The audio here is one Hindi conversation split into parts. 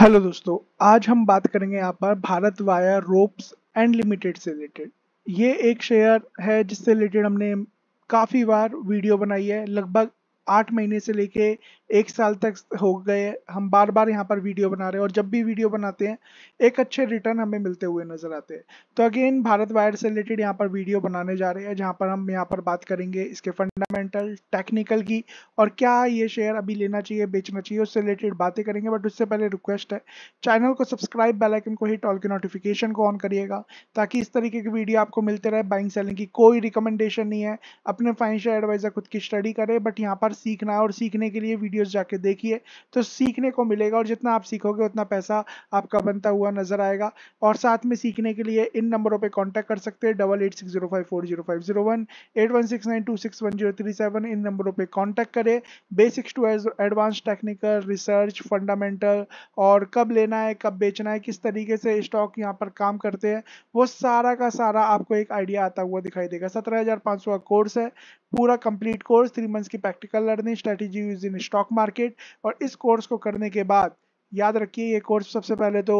हेलो दोस्तों आज हम बात करेंगे यहाँ पर Bharat wire ropes and limited से रिलेटेड ये एक शेयर है जिससे रिलेटेड हमने काफ़ी बार वीडियो बनाई है लगभग आठ महीने से लेके एक साल तक हो गए हम बार बार यहाँ पर वीडियो बना रहे हैं और जब भी वीडियो बनाते हैं एक अच्छे रिटर्न हमें मिलते हुए नजर आते हैं तो अगेन भारत वायर से रिलेटेड यहाँ पर वीडियो बनाने जा रहे हैं जहाँ पर हम यहाँ पर बात करेंगे इसके फंडामेंटल टेक्निकल की और क्या ये शेयर अभी लेना चाहिए बेचना चाहिए उससे रिलेटेड बातें करेंगे बट उससे पहले रिक्वेस्ट है चैनल को सब्सक्राइब बेलाइकन को हिट ऑल के नोटिफिकेशन को ऑन करिएगा ताकि इस तरीके की वीडियो आपको मिलते रहे बाइंग सेलिंग की कोई रिकमेंडेशन नहीं है अपने फाइनेंशियल एडवाइजर खुद की स्टडी करे बट यहाँ पर सीखना है और सीखने के लिए वीडियो वीडियोस जाके देखिए तो सीखने को मिलेगा और जितना आप सीखोगे उतना पैसा आपका बनता हुआ नजर आएगा और साथ में सीखने के लिए इन नंबरों पे कांटेक्ट कर सकते हैं double eight six zero five four zero five zero one eight one six nine two six one zero three seven इन नंबरों पर कॉन्टैक्ट करें basics to advance technical research fundamental और कब लेना है कब बेचना है किस तरीके से स्टॉक यहाँ पर काम करते हैं वो सारा का सारा आपको एक आइडिया आता हुआ दिखाई देगा सत्रह हज़ार पाँच सौ का कोर्स है पूरा कंप्लीट कोर्स थ्री मंथ्स की practical learning strategy use in stock market और इस कोर्स को करने के बाद याद रखिए ये कोर्स सबसे पहले तो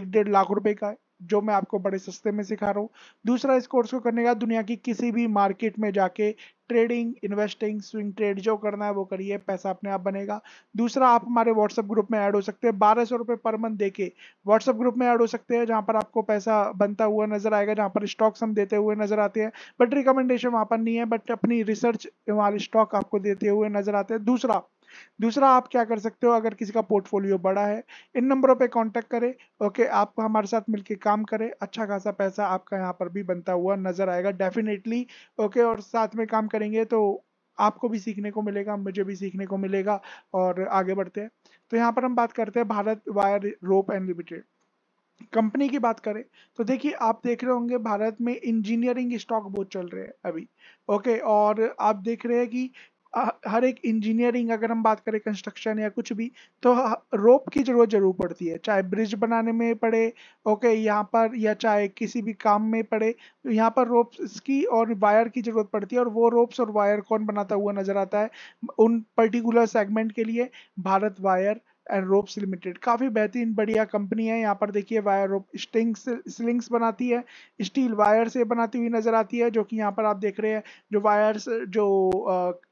एक डेढ़ लाख रुपए का है जो मैं आपको बड़े सस्ते में सिखा रहा हूँ दूसरा इस कोर्स को करने का दुनिया की किसी भी मार्केट में जाके ट्रेडिंग इन्वेस्टिंग स्विंग ट्रेड जो करना है वो करिए पैसा अपने आप बनेगा दूसरा आप हमारे व्हाट्सअप ग्रुप में ऐड हो सकते हैं बारह सौ रुपये पर मंथ देके व्हाट्सएप ग्रुप में ऐड हो सकते हैं जहाँ पर आपको पैसा बनता हुआ नजर आएगा जहाँ पर स्टॉक्स हम देते हुए नजर आते हैं बट रिकमेंडेशन वहाँ पर नहीं है बट अपनी रिसर्च हमारे स्टॉक आपको देते हुए नजर आते हैं दूसरा दूसरा आप क्या कर सकते हो अगर किसी का पोर्टफोलियो बड़ा है इन नंबरों पे कांटेक्ट करें ओके आप हमारे साथ मिलके काम करें अच्छा खासा पैसा आपका यहाँ पर भी बनता हुआ नजर आएगा डेफिनेटली ओके और साथ में काम करेंगे तो आपको भी सीखने को मिलेगा मुझे भी सीखने को मिलेगा और आगे बढ़ते हैं तो यहाँ पर हम बात करते हैं Bharat wire rope and limited company की बात करें तो देखिए आप देख रहे होंगे भारत में इंजीनियरिंग स्टॉक बहुत चल रहे हैं अभी ओके और आप देख रहे हैं कि हर एक इंजीनियरिंग अगर हम बात करें कंस्ट्रक्शन या कुछ भी तो रोप की जरूरत जरूर पड़ती है चाहे ब्रिज बनाने में पड़े ओके यहाँ पर या चाहे किसी भी काम में पड़े यहाँ पर रोप की और वायर की जरूरत पड़ती है और वो रोप्स और वायर कौन बनाता हुआ नजर आता है उन पर्टिकुलर सेगमेंट के लिए Bharat wire and ropes limited काफ़ी बेहतरीन बढ़िया कंपनी है यहाँ पर देखिए वायर रोप स्टिंग्स स्लिंग्स बनाती है स्टील वायर से बनाती हुई नज़र आती है जो कि यहाँ पर आप देख रहे हैं जो वायर्स जो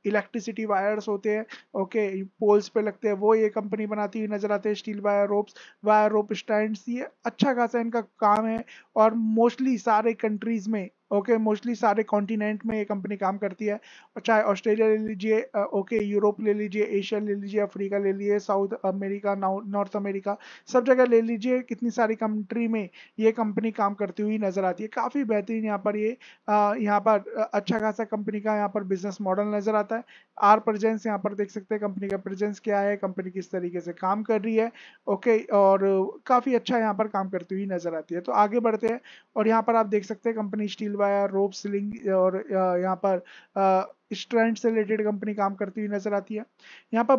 इलेक्ट्रिसिटी वायर्स होते हैं ओके पोल्स पे लगते हैं वो ये कंपनी बनाती हुई नज़र आती है steel wire ropes wire rope stand ये अच्छा खासा इनका काम है और मोस्टली सारे कंट्रीज़ में ओके मोस्टली सारे कॉन्टिनेंट में ये कंपनी काम करती है और चाहे ऑस्ट्रेलिया ले लीजिए ओके यूरोप ले लीजिए एशिया ले लीजिए अफ्रीका ले लीजिए साउथ अमेरिका नॉर्थ अमेरिका सब जगह ले लीजिए कितनी सारी कंट्री में ये कंपनी काम करती हुई नज़र आती है काफ़ी बेहतरीन यहाँ पर ये यहाँ पर अच्छा खासा कंपनी का यहाँ पर बिजनेस मॉडल नज़र आता है आर प्रजेंस यहाँ पर देख सकते हैं कंपनी का प्रजेंस क्या है कंपनी किस तरीके से काम कर रही है ओके और काफ़ी अच्छा यहाँ पर काम करती हुई नज़र आती है तो आगे बढ़ते हैं और यहाँ पर आप देख सकते हैं company steel wire rope sling और यहाँ पर स्ट्रैंड से रिलेटेड कंपनी काम करती हुई नजर आती है यहाँ पर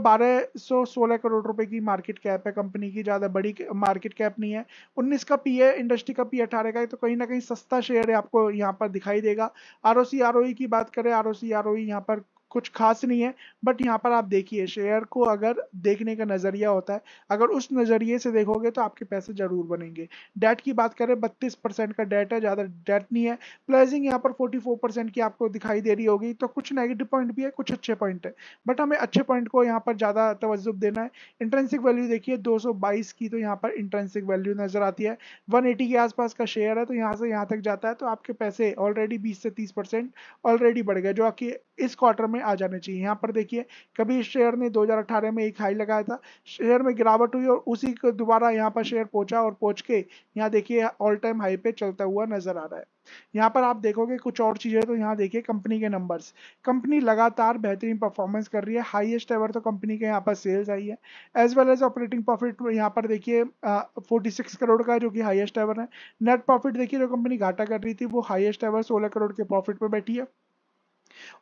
1216 करोड़ रुपए की मार्केट कैप है कंपनी की ज़्यादा बड़ी मार्केट कैप नहीं है 19 का पी है इंडस्ट्री का पी अठारह का है तो कहीं ना कहीं सस्ता शेयर है आपको यहाँ पर दिखाई देगा आर ओ की बात करें आर ओ सी आर पर कुछ खास नहीं है बट यहाँ पर आप देखिए शेयर को अगर देखने का नज़रिया होता है अगर उस नज़रिए से देखोगे तो आपके पैसे ज़रूर बनेंगे डेट की बात करें बत्तीस परसेंट का डेट है ज़्यादा डेट नहीं है प्लेजिंग यहाँ पर फोर्टी फोर परसेंट की आपको दिखाई दे रही होगी तो कुछ नेगेटिव पॉइंट भी है कुछ अच्छे पॉइंट है बट हमें अच्छे पॉइंट को यहाँ पर ज़्यादा तवज्जुब देना है इंट्रेंसिक वैल्यू देखिए दो की तो यहाँ पर इंट्रेंसिक वैल्यू नज़र आती है वन के आसपास का शेयर है तो यहाँ से यहाँ तक जाता है तो आपके पैसे ऑलरेडी बीस से तीस ऑलरेडी बढ़ गए जो आपकी इस क्वार्टर में आ जाने चाहिए यहाँ पर देखिए कभी शेयर ने 2018 में एक हाई लगाया था शेयर में गिरावट हुई और उसी को दोबारा यहाँ पर शेयर पहुंचा और पहुँच के यहाँ देखिए ऑल टाइम हाई पे चलता हुआ नजर आ रहा है यहाँ पर आप देखोगे कुछ और चीज़ें तो यहाँ देखिए कंपनी के नंबर्स कंपनी लगातार बेहतरीन परफॉर्मेंस कर रही है हाईएस्ट एवर तो कंपनी के यहाँ पर सेल्स आई है as well as operating profit यहाँ पर देखिए 46 करोड़ का जो कि हाईएस्ट एवर है नेट प्रॉफिट देखिए जो कंपनी घाटा कर रही थी वो हाईएस्ट एवर सोलह करोड़ के प्रॉफिट पर बैठी है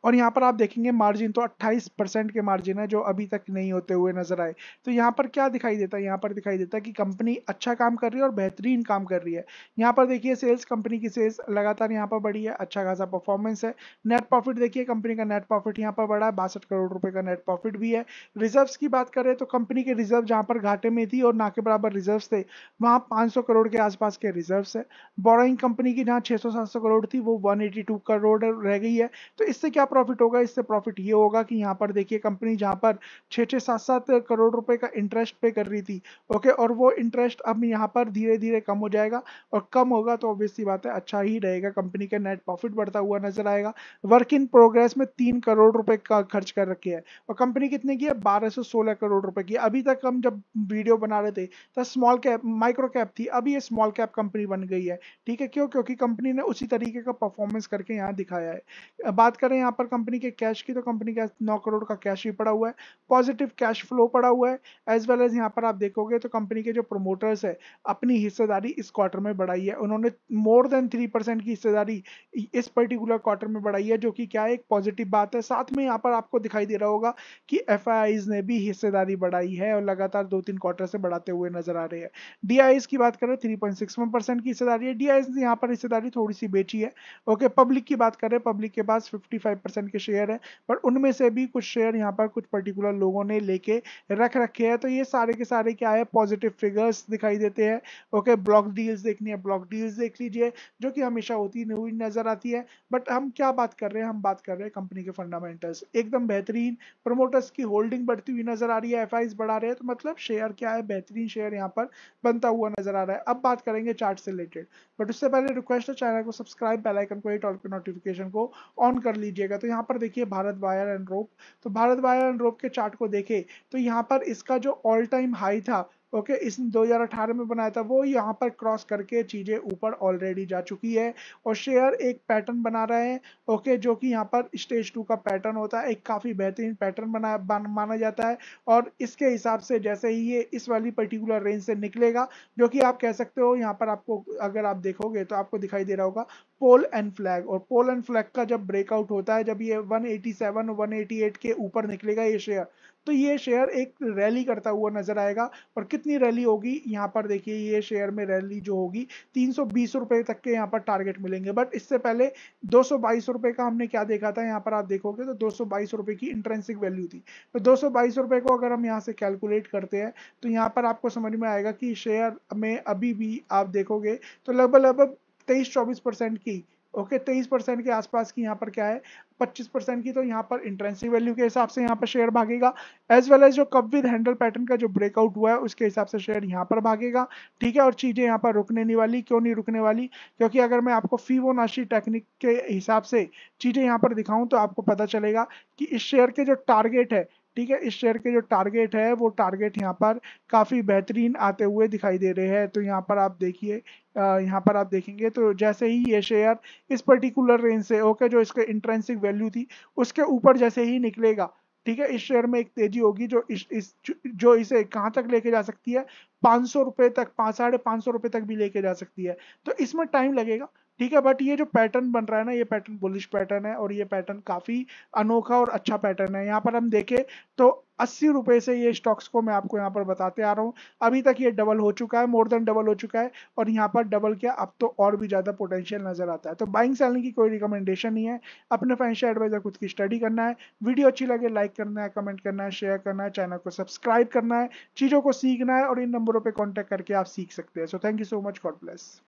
और यहाँ पर आप देखेंगे मार्जिन तो 28 परसेंट के मार्जिन है जो अभी तक नहीं होते हुए नजर आए तो यहाँ पर क्या दिखाई देता है यहाँ पर दिखाई देता है कि कंपनी अच्छा काम कर रही है और बेहतरीन काम कर रही है यहाँ पर देखिए सेल्स कंपनी की सेल्स लगातार यहाँ पर बढ़ी है अच्छा खासा परफॉर्मेंस है नेट प्रॉफिट देखिए कंपनी का नेट प्रॉफिट यहाँ पर बढ़ा है बासठ करोड़ रुपये का नेट प्रॉफिट भी है रिजर्व की बात करें तो कंपनी के रिजर्व जहाँ पर घाटे में थी और ना के बराबर रिजर्व थे वहाँ पाँच करोड़ के आसपास के रिजर्व है बोराइंग कंपनी की जहाँ छः सौ करोड़ थी वो वन करोड़ रह गई है तो इस इससे क्या प्रॉफिट होगा इससे प्रॉफिट ये होगा कि यहाँ पर देखिए कंपनी जहाँ पर छः छः सात सात करोड़ रुपए का इंटरेस्ट पे कर रही थी ओके और वो इंटरेस्ट अब यहाँ पर धीरे धीरे कम हो जाएगा और कम होगा तो ऑब्वियसली बात है अच्छा ही रहेगा कंपनी का नेट प्रॉफिट बढ़ता हुआ नजर आएगा वर्क इन प्रोग्रेस में तीन करोड़ रुपए का खर्च कर रखे है और कंपनी कितने की है बारह सौ सोलह करोड़ रुपए की अभी तक हम जब वीडियो बना रहे थे तब स्मॉल कैप माइक्रो कैप थी अभी ये स्मॉल कैप कंपनी बन गई है ठीक है क्यों क्योंकि कंपनी ने उसी तरीके का परफॉर्मेंस करके यहाँ दिखाया है बात कर करें यहाँ पर कंपनी के कैश की तो कंपनी के नौ करोड़ का कैश भी पड़ा हुआ है पॉजिटिव कैश फ्लो पड़ा हुआ है एज वेल एज यहाँ पर आप देखोगे तो कंपनी के जो प्रोमोटर्स है अपनी हिस्सेदारी इस क्वार्टर में बढ़ाई है उन्होंने मोर देन थ्री परसेंट की हिस्सेदारी इस पर्टिकुलर क्वार्टर में बढ़ाई है जो कि क्या एक पॉजिटिव बात है साथ में यहाँ पर आपको दिखाई दे रहा होगा कि एफ ने भी हिस्सेदारी बढ़ाई है और लगातार दो तीन क्वार्टर से बढ़ाते हुए नजर आ रहे हैं डी की बात करें थ्री परसेंट की हिस्सेदारी है डी ने यहाँ पर हिस्सेदारी थोड़ी सी बेची है ओके पब्लिक की बात करें पब्लिक के पास फिफ्टी फाइव परसेंट के शेयर है पर उनमें से भी कुछ शेयर यहाँ पर कुछ पर्टिकुलर लोगों ने लेके रख रखे हैं तो ये सारे के सारे क्या है पॉजिटिव फिगर्स दिखाई देते हैं ओके ब्लॉक डील्स देखनी है ब्लॉक डील्स देख लीजिए जो कि हमेशा होती हुई नजर आती है बट हम क्या बात कर रहे हैं हम बात कर रहे हैं कंपनी के फंडामेंटल्स एकदम बेहतरीन प्रमोटर्स की होल्डिंग बढ़ती हुई नजर आ रही है एफ बढ़ा रहे हैं तो मतलब शेयर क्या है बेहतरीन शेयर यहाँ पर बनता हुआ नजर आ रहा है अब बात करेंगे चार्ट से रिलेटेड बट उससे पहले रिक्वेस्ट है चैनल को सब्सक्राइब बेलाइकन को हिट और नोटिफिकेशन को ऑन कर लीजिए लीजिएगा तो यहाँ पर देखिए भारत वायर एंड रोप तो भारत वायर एंड रोप के चार्ट को देखे तो यहाँ पर इसका जो ऑल टाइम हाई था ओके okay, इसने 2018 में बनाया था वो यहाँ पर क्रॉस करके चीज़ें ऊपर ऑलरेडी जा चुकी है और शेयर एक पैटर्न बना रहे हैं ओके okay, जो कि यहाँ पर स्टेज टू का पैटर्न होता है एक काफ़ी बेहतरीन पैटर्न बना बन, माना जाता है और इसके हिसाब से जैसे ही ये इस वाली पर्टिकुलर रेंज से निकलेगा जो कि आप कह सकते हो यहाँ पर आपको अगर आप देखोगे तो आपको दिखाई दे रहा होगा पोल एंड फ्लैग और पोल एंड फ्लैग का जब ब्रेकआउट होता है जब ये 187 188 के ऊपर निकलेगा ये शेयर तो ये शेयर एक रैली करता हुआ नजर आएगा और कितनी रैली होगी यहाँ पर देखिए ये शेयर में रैली जो होगी तीन सौ रुपए तक के यहाँ पर टारगेट मिलेंगे बट इससे पहले दो रुपए का हमने क्या देखा था यहाँ पर आप देखोगे तो दो रुपए की इंट्रेंसिक वैल्यू थी तो दो रुपए को अगर हम यहाँ से कैलकुलेट करते हैं तो यहाँ पर आपको समझ में आएगा कि शेयर में अभी भी आप देखोगे तो लगभग लगभग तेईस चौबीस परसेंट की ओके तेईस परसेंट के आसपास की यहाँ पर क्या है पच्चीस परसेंट की तो यहाँ पर इंट्रेंसिव वैल्यू के हिसाब से यहाँ पर शेयर भागेगा एज वेल एज जो कब विद हैंडल पैटर्न का जो ब्रेकआउट हुआ है उसके हिसाब से शेयर यहाँ पर भागेगा ठीक है और चीज़ें यहाँ पर रुकने नहीं वाली क्यों नहीं रुकने वाली क्योंकि अगर मैं आपको नाशी टेक्निक के हिसाब से चीज़ें यहाँ पर दिखाऊँ तो आपको पता चलेगा कि इस शेयर के जो टारगेट है ठीक है इस शेयर के जो टारगेट है वो टारगेट यहाँ पर काफ़ी बेहतरीन आते हुए दिखाई दे रहे हैं तो यहाँ पर आप देखिए यहाँ पर आप देखेंगे तो जैसे ही ये शेयर इस पर्टिकुलर रेंज से ओके जो इसके इंट्रेंसिक वैल्यू थी उसके ऊपर जैसे ही निकलेगा ठीक है इस शेयर में एक तेजी होगी जो इस, इस जो इसे कहाँ तक लेके जा सकती है पाँच सौ रुपये तक पाँच साढ़े पाँच सौ रुपये तक भी लेके जा सकती है तो इसमें टाइम लगेगा ठीक है बट ये जो पैटर्न बन रहा है ना ये पैटर्न बुलिश पैटर्न है और ये पैटर्न काफी अनोखा और अच्छा पैटर्न है यहाँ पर हम देखें तो अस्सी रुपये से ये स्टॉक्स को मैं आपको यहाँ पर बताते आ रहा हूँ अभी तक ये डबल हो चुका है मोर देन डबल हो चुका है और यहाँ पर डबल क्या अब तो और भी ज़्यादा पोटेंशियल नजर आता है तो बाइंग सेलिंग की कोई रिकमेंडेशन नहीं है अपने फाइनेंशियल एडवाइजर खुद की स्टडी करना है वीडियो अच्छी लगे लाइक करना है कमेंट करना है शेयर करना है चैनल को सब्सक्राइब करना है चीज़ों को सीखना है और इन नंबरों पर कॉन्टैक्ट करके आप सीख सकते हैं so thank you so much God bless